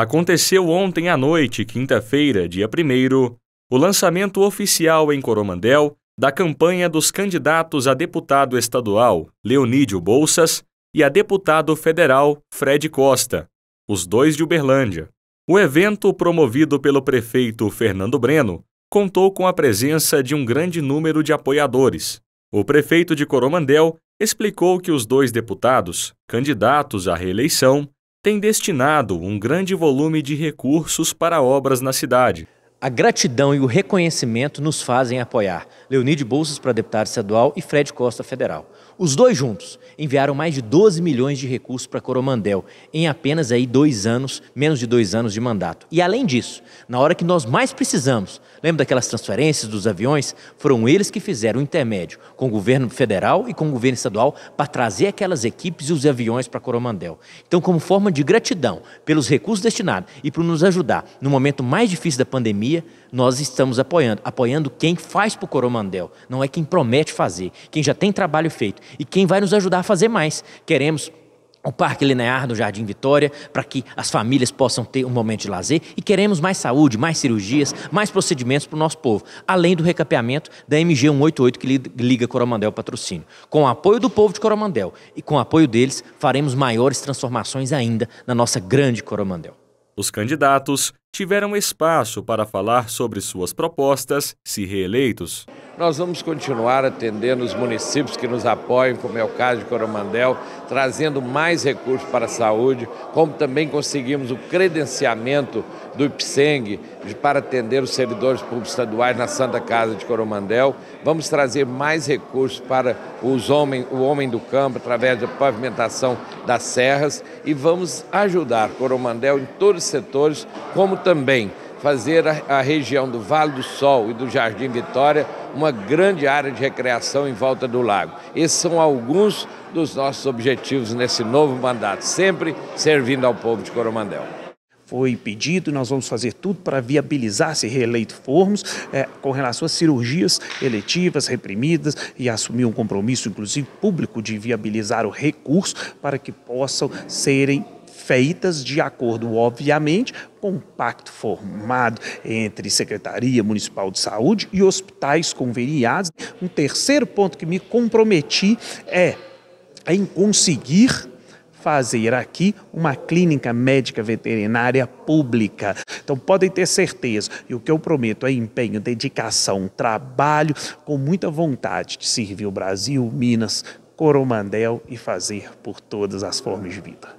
Aconteceu ontem à noite, quinta-feira, dia 1, o lançamento oficial em Coromandel da campanha dos candidatos a deputado estadual Leonídio Bolsas e a deputado federal Fred Costa, os dois de Uberlândia. O evento, promovido pelo prefeito Fernando Breno, contou com a presença de um grande número de apoiadores. O prefeito de Coromandel explicou que os dois deputados, candidatos à reeleição, tem destinado um grande volume de recursos para obras na cidade. A gratidão e o reconhecimento nos fazem apoiar Leonide Bolsas para deputado estadual e Fred Costa federal. Os dois juntos enviaram mais de 12 milhões de recursos para Coromandel em apenas aí dois anos, menos de dois anos de mandato. E além disso, na hora que nós mais precisamos, lembra daquelas transferências dos aviões? Foram eles que fizeram o intermédio com o governo federal e com o governo estadual para trazer aquelas equipes e os aviões para Coromandel. Então, como forma de gratidão pelos recursos destinados e por nos ajudar no momento mais difícil da pandemia, pandemia, nós estamos apoiando. Apoiando quem faz para o Coromandel, não é quem promete fazer, quem já tem trabalho feito e quem vai nos ajudar a fazer mais. Queremos o Parque Linear do Jardim Vitória, para que as famílias possam ter um momento de lazer e queremos mais saúde, mais cirurgias, mais procedimentos para o nosso povo, além do recapeamento da MG 188 que liga Coromandel Patrocínio. Com o apoio do povo de Coromandel e com o apoio deles, faremos maiores transformações ainda na nossa grande Coromandel. Os candidatos tiveram espaço para falar sobre suas propostas se reeleitos. Nós vamos continuar atendendo os municípios que nos apoiam, como é o caso de Coromandel, trazendo mais recursos para a saúde, como também conseguimos o credenciamento do IPSENG para atender os servidores públicos estaduais na Santa Casa de Coromandel. Vamos trazer mais recursos para os homens, o homem do campo através da pavimentação das serras e vamos ajudar Coromandel em todos os setores, como também fazer a, a, região do Vale do Sol e do Jardim Vitória uma grande área de recreação em volta do lago. Esses são alguns dos nossos objetivos nesse novo mandato, sempre servindo ao povo de Coromandel. Foi pedido, nós vamos fazer tudo para viabilizar, se reeleito formos, é, com relação às cirurgias eletivas reprimidas e assumir um compromisso, inclusive público, de viabilizar o recurso para que possam serem feitas de acordo, obviamente, com o pacto formado entre Secretaria Municipal de Saúde e hospitais conveniados. Um terceiro ponto que me comprometi é em conseguir fazer aqui uma clínica médica veterinária pública. Então podem ter certeza, e o que eu prometo é empenho, dedicação, trabalho com muita vontade de servir o Brasil, Minas, Coromandel e fazer por todas as formas de vida.